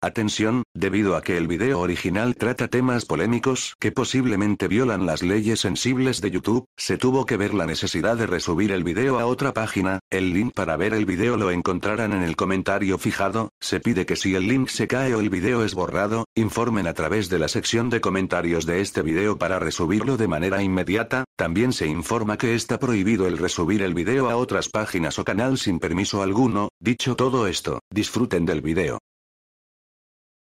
Atención, debido a que el video original trata temas polémicos que posiblemente violan las leyes sensibles de YouTube, se tuvo que ver la necesidad de resubir el video a otra página, el link para ver el video lo encontrarán en el comentario fijado, se pide que si el link se cae o el video es borrado, informen a través de la sección de comentarios de este video para resubirlo de manera inmediata, también se informa que está prohibido el resubir el video a otras páginas o canal sin permiso alguno, dicho todo esto, disfruten del video.